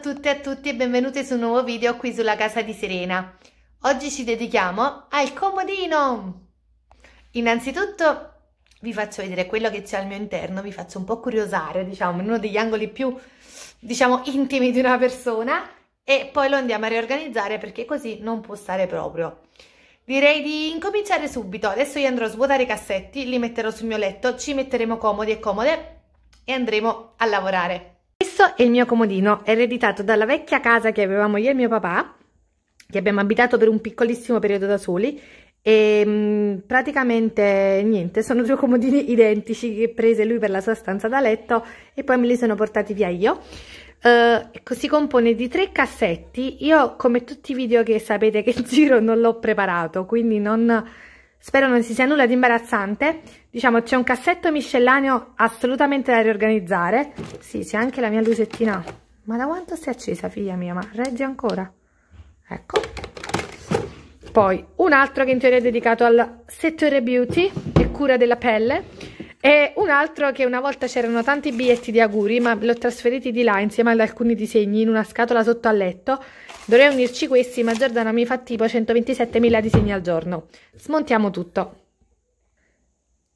a tutte e a tutti e benvenuti su un nuovo video qui sulla casa di Serena. Oggi ci dedichiamo al comodino! Innanzitutto vi faccio vedere quello che c'è al mio interno, vi faccio un po' curiosare, diciamo, in uno degli angoli più, diciamo, intimi di una persona e poi lo andiamo a riorganizzare perché così non può stare proprio. Direi di incominciare subito, adesso io andrò a svuotare i cassetti, li metterò sul mio letto, ci metteremo comodi e comode e andremo a lavorare. Questo è il mio comodino, ereditato dalla vecchia casa che avevamo io e mio papà, che abbiamo abitato per un piccolissimo periodo da soli, e mh, mm, praticamente niente, sono due comodini identici che prese lui per la sua stanza da letto e poi me li sono portati via io. Uh, si compone di tre cassetti, io come tutti i video che sapete che giro non l'ho preparato, quindi non Spero non ci sia nulla di imbarazzante. Diciamo c'è un cassetto miscellaneo assolutamente da riorganizzare. Sì, c'è anche la mia lusettina. Ma da quanto si è accesa, figlia mia? Ma regge ancora? Ecco. Poi un altro che in teoria è dedicato al settore beauty e cura della pelle. E un altro che una volta c'erano tanti biglietti di auguri, ma l'ho trasferiti di là insieme ad alcuni disegni in una scatola sotto al letto Dovrei unirci questi, ma Giordano mi fa tipo 127.000 disegni al giorno. Smontiamo tutto.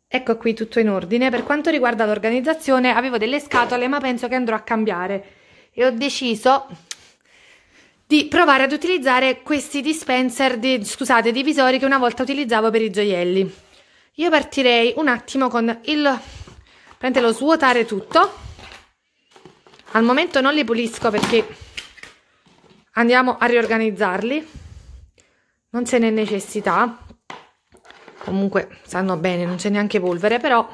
Ecco qui tutto in ordine. Per quanto riguarda l'organizzazione, avevo delle scatole, ma penso che andrò a cambiare. E ho deciso di provare ad utilizzare questi dispenser, di, scusate, divisori che una volta utilizzavo per i gioielli. Io partirei un attimo con il... prendelo svuotare tutto. Al momento non li pulisco perché andiamo a riorganizzarli non ce n'è necessità comunque sanno bene non c'è neanche polvere però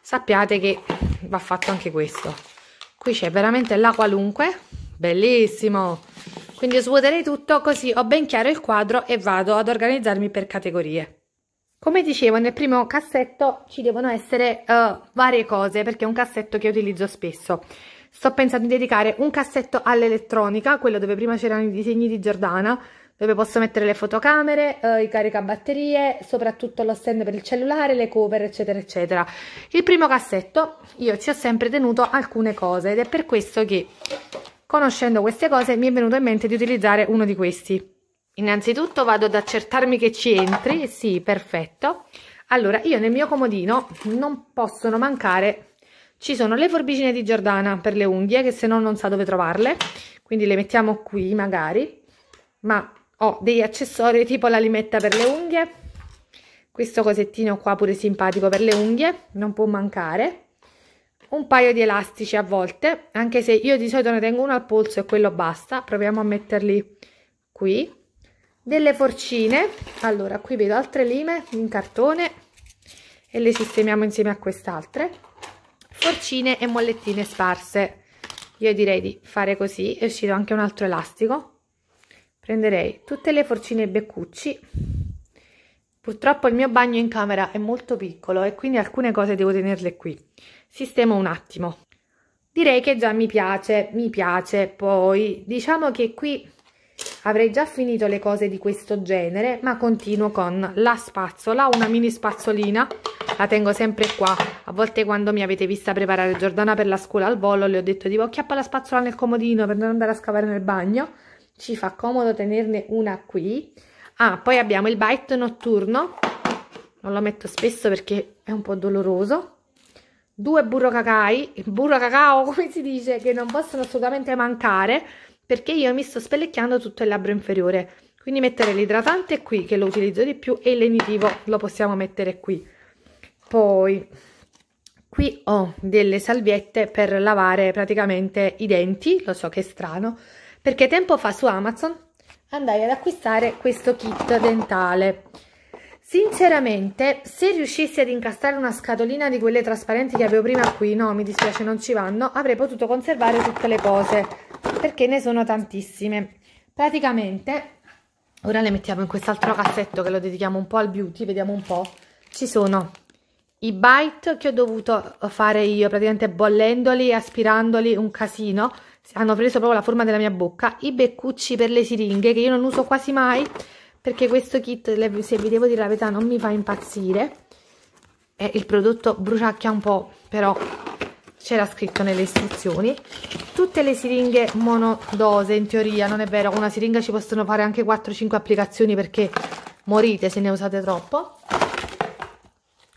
sappiate che va fatto anche questo qui c'è veramente la qualunque bellissimo quindi svuoterei tutto così ho ben chiaro il quadro e vado ad organizzarmi per categorie come dicevo nel primo cassetto ci devono essere uh, varie cose perché è un cassetto che utilizzo spesso sto pensando di dedicare un cassetto all'elettronica, quello dove prima c'erano i disegni di Giordana, dove posso mettere le fotocamere, eh, i caricabatterie, soprattutto lo stand per il cellulare, le cover, eccetera, eccetera. Il primo cassetto io ci ho sempre tenuto alcune cose ed è per questo che, conoscendo queste cose, mi è venuto in mente di utilizzare uno di questi. Innanzitutto vado ad accertarmi che ci entri, sì, perfetto. Allora, io nel mio comodino non possono mancare ci sono le forbicine di Giordana per le unghie, che se no non sa dove trovarle, quindi le mettiamo qui magari, ma ho degli accessori tipo la limetta per le unghie, questo cosettino qua pure simpatico per le unghie, non può mancare, un paio di elastici a volte, anche se io di solito ne tengo uno al polso e quello basta, proviamo a metterli qui, delle forcine, allora qui vedo altre lime in cartone e le sistemiamo insieme a quest'altre, forcine e mollettine sparse io direi di fare così è uscito anche un altro elastico prenderei tutte le forcine e beccucci purtroppo il mio bagno in camera è molto piccolo e quindi alcune cose devo tenerle qui sistemo un attimo direi che già mi piace mi piace poi diciamo che qui avrei già finito le cose di questo genere ma continuo con la spazzola una mini spazzolina la tengo sempre qua a volte quando mi avete vista preparare Giordana per la scuola al volo, le ho detto tipo chiappa la spazzola nel comodino per non andare a scavare nel bagno. Ci fa comodo tenerne una qui. Ah, poi abbiamo il bite notturno. Non lo metto spesso perché è un po' doloroso. Due burro cacai, burro cacao come si dice, che non possono assolutamente mancare perché io mi sto spellecchiando tutto il labbro inferiore. Quindi mettere l'idratante qui, che lo utilizzo di più, e il lenitivo lo possiamo mettere qui. Poi Qui ho delle salviette per lavare praticamente i denti, lo so che è strano, perché tempo fa su Amazon andai ad acquistare questo kit dentale. Sinceramente, se riuscissi ad incastrare una scatolina di quelle trasparenti che avevo prima qui, no, mi dispiace non ci vanno, avrei potuto conservare tutte le cose, perché ne sono tantissime. Praticamente, ora le mettiamo in quest'altro cassetto che lo dedichiamo un po' al beauty, vediamo un po', ci sono i bite che ho dovuto eh, fare io, praticamente bollendoli, e aspirandoli, un casino, hanno preso proprio la forma della mia bocca, i beccucci per le siringhe che io non uso quasi mai, perché questo kit, se vi devo dire la verità, non mi fa impazzire, e il prodotto bruciacchia un po', però c'era scritto nelle istruzioni, tutte le siringhe monodose in teoria, non è vero, una siringa ci possono fare anche 4-5 applicazioni perché morite se ne usate troppo,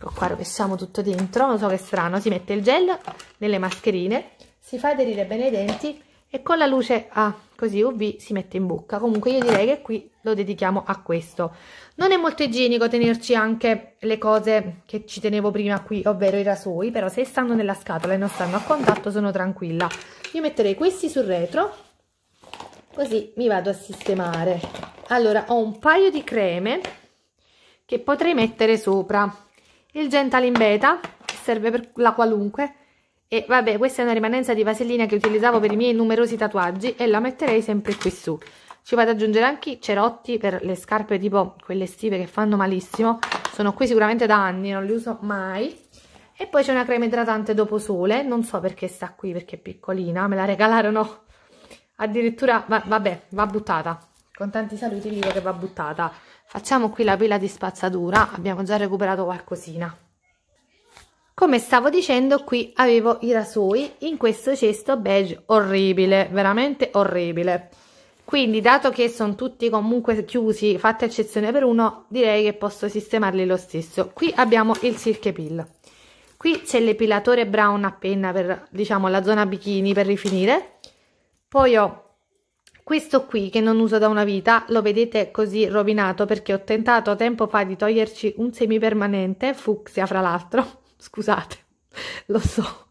ecco qua rovesciamo tutto dentro non so che strano si mette il gel nelle mascherine si fa aderire bene i denti e con la luce A ah, così UV si mette in bocca comunque io direi che qui lo dedichiamo a questo non è molto igienico tenerci anche le cose che ci tenevo prima qui ovvero i rasoi però se stanno nella scatola e non stanno a contatto sono tranquilla io metterei questi sul retro così mi vado a sistemare allora ho un paio di creme che potrei mettere sopra il Gental in beta, che serve per la qualunque, e vabbè, questa è una rimanenza di vasellina che utilizzavo per i miei numerosi tatuaggi e la metterei sempre qui su. Ci vado ad aggiungere anche i cerotti per le scarpe tipo quelle estive che fanno malissimo, sono qui sicuramente da anni, non li uso mai. E poi c'è una crema idratante dopo sole, non so perché sta qui, perché è piccolina, me la regalarono addirittura, va, vabbè, va buttata. Con tanti saluti dico che va buttata facciamo qui la pila di spazzatura abbiamo già recuperato qualcosina come stavo dicendo qui avevo i rasoi in questo cesto beige orribile veramente orribile quindi dato che sono tutti comunque chiusi fatta eccezione per uno direi che posso sistemarli lo stesso qui abbiamo il silk peel qui c'è l'epilatore brown a penna per diciamo la zona bikini per rifinire poi ho questo qui che non uso da una vita lo vedete così rovinato perché ho tentato tempo fa di toglierci un semi permanente, fucsia fra l'altro, scusate, lo so,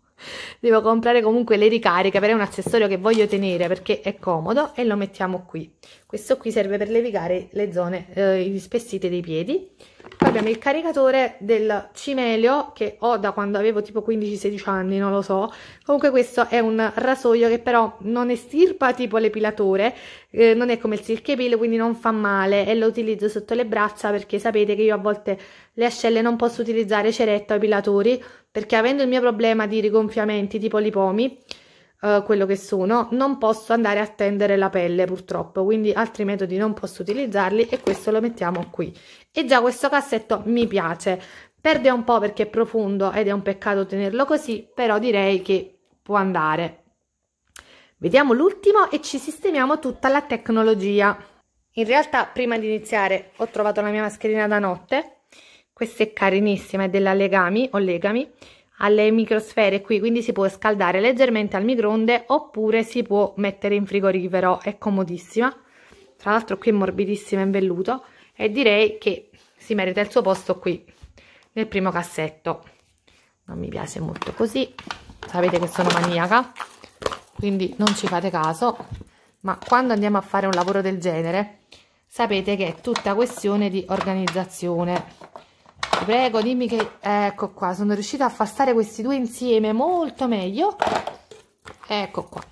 devo comprare comunque le ricariche, però è un accessorio che voglio tenere perché è comodo e lo mettiamo qui. Questo qui serve per levigare le zone, eh, gli dei piedi. Poi abbiamo il caricatore del cimelio che ho da quando avevo tipo 15-16 anni, non lo so. Comunque questo è un rasoio che però non estirpa tipo l'epilatore, eh, non è come il silk peel, quindi non fa male e lo utilizzo sotto le braccia perché sapete che io a volte le ascelle non posso utilizzare ceretta o epilatori perché avendo il mio problema di rigonfiamento pigmenti tipo lipomi, eh, quello che sono, non posso andare a tendere la pelle purtroppo, quindi altri metodi non posso utilizzarli e questo lo mettiamo qui. E già questo cassetto mi piace, perde un po' perché è profondo ed è un peccato tenerlo così, però direi che può andare. Vediamo l'ultimo e ci sistemiamo tutta la tecnologia. In realtà prima di iniziare ho trovato la mia mascherina da notte, questa è carinissima, è della Legami o Legami alle microsfere qui, quindi si può scaldare leggermente al microonde oppure si può mettere in frigorifero, è comodissima. Tra l'altro qui è morbidissima in velluto e direi che si merita il suo posto qui nel primo cassetto. Non mi piace molto così, sapete che sono maniaca, quindi non ci fate caso, ma quando andiamo a fare un lavoro del genere sapete che è tutta questione di organizzazione ti prego dimmi che ecco qua sono riuscita a far stare questi due insieme molto meglio ecco qua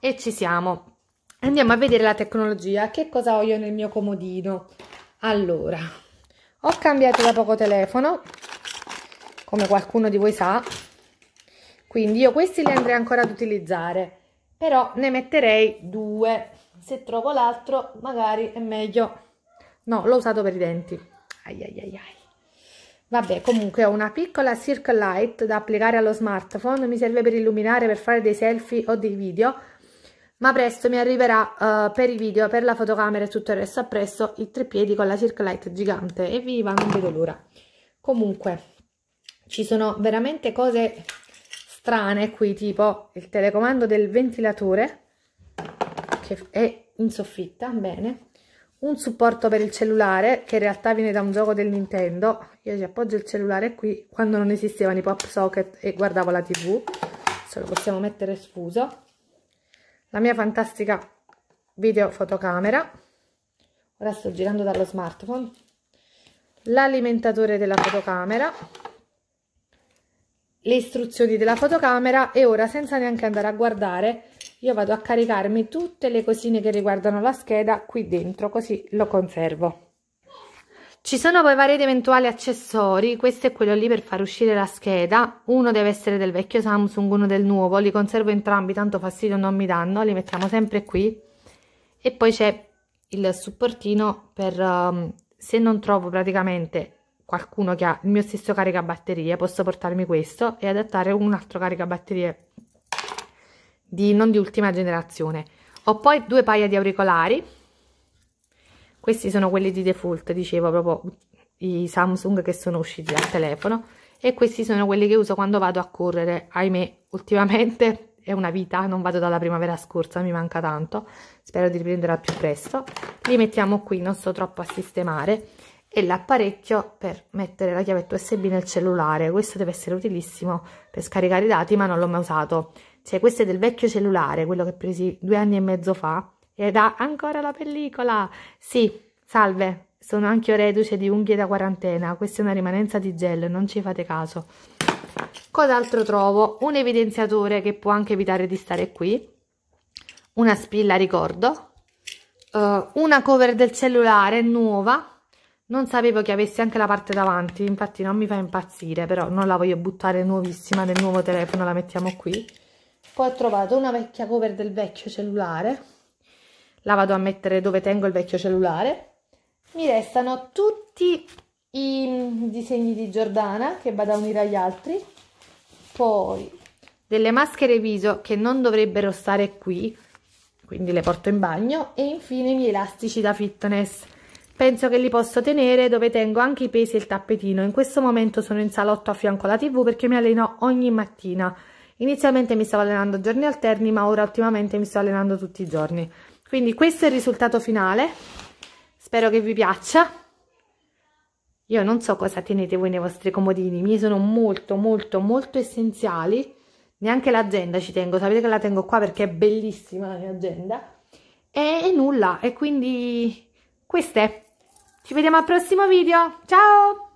e ci siamo andiamo a vedere la tecnologia che cosa ho io nel mio comodino allora ho cambiato da poco telefono come qualcuno di voi sa quindi io questi li andrei ancora ad utilizzare però ne metterei due se trovo l'altro magari è meglio no l'ho usato per i denti ai ai ai ai Vabbè, comunque ho una piccola circle light da applicare allo smartphone, mi serve per illuminare, per fare dei selfie o dei video, ma presto mi arriverà uh, per i video, per la fotocamera e tutto il resto appresso il treppiedi con la circle light gigante. Evviva, non vedo l'ora. Comunque, ci sono veramente cose strane qui, tipo il telecomando del ventilatore, che è in soffitta, bene, un supporto per il cellulare che in realtà viene da un gioco del Nintendo io ci appoggio il cellulare qui quando non esistevano i pop socket e guardavo la tv se lo possiamo mettere sfuso la mia fantastica video fotocamera ora sto girando dallo smartphone l'alimentatore della fotocamera le istruzioni della fotocamera e ora senza neanche andare a guardare io vado a caricarmi tutte le cosine che riguardano la scheda qui dentro così lo conservo ci sono poi vari eventuali accessori, questo è quello lì per far uscire la scheda, uno deve essere del vecchio Samsung, uno del nuovo, li conservo entrambi, tanto fastidio non mi danno, li mettiamo sempre qui. E poi c'è il supportino per, um, se non trovo praticamente qualcuno che ha il mio stesso caricabatterie, posso portarmi questo e adattare un altro caricabatterie di, non di ultima generazione. Ho poi due paia di auricolari, questi sono quelli di default, dicevo proprio i Samsung che sono usciti dal telefono, e questi sono quelli che uso quando vado a correre, ahimè ultimamente è una vita, non vado dalla primavera scorsa, mi manca tanto, spero di al più presto. Li mettiamo qui, non sto troppo a sistemare, e l'apparecchio per mettere la chiavetta USB nel cellulare. Questo deve essere utilissimo per scaricare i dati, ma non l'ho mai usato cioè questo è del vecchio cellulare, quello che presi due anni e mezzo fa, ed ha ancora la pellicola. Sì, salve, sono anche io reduce di unghie da quarantena, questa è una rimanenza di gel, non ci fate caso. Cos'altro trovo? Un evidenziatore che può anche evitare di stare qui, una spilla ricordo, uh, una cover del cellulare nuova, non sapevo che avesse anche la parte davanti, infatti non mi fa impazzire, però non la voglio buttare nuovissima del nuovo telefono, la mettiamo qui poi ho trovato una vecchia cover del vecchio cellulare. La vado a mettere dove tengo il vecchio cellulare. Mi restano tutti i disegni di Giordana che vado a unire agli altri. Poi delle maschere viso che non dovrebbero stare qui, quindi le porto in bagno. E infine i miei elastici da fitness penso che li posso tenere dove tengo anche i pesi e il tappetino in questo momento sono in salotto a fianco alla tv perché mi alleno ogni mattina Inizialmente mi stavo allenando giorni alterni, ma ora ultimamente mi sto allenando tutti i giorni. Quindi questo è il risultato finale. Spero che vi piaccia. Io non so cosa tenete voi nei vostri comodini, i miei sono molto molto molto essenziali. Neanche l'agenda ci tengo, sapete che la tengo qua perché è bellissima la mia agenda. E, e nulla, e quindi questo è. Ci vediamo al prossimo video, ciao!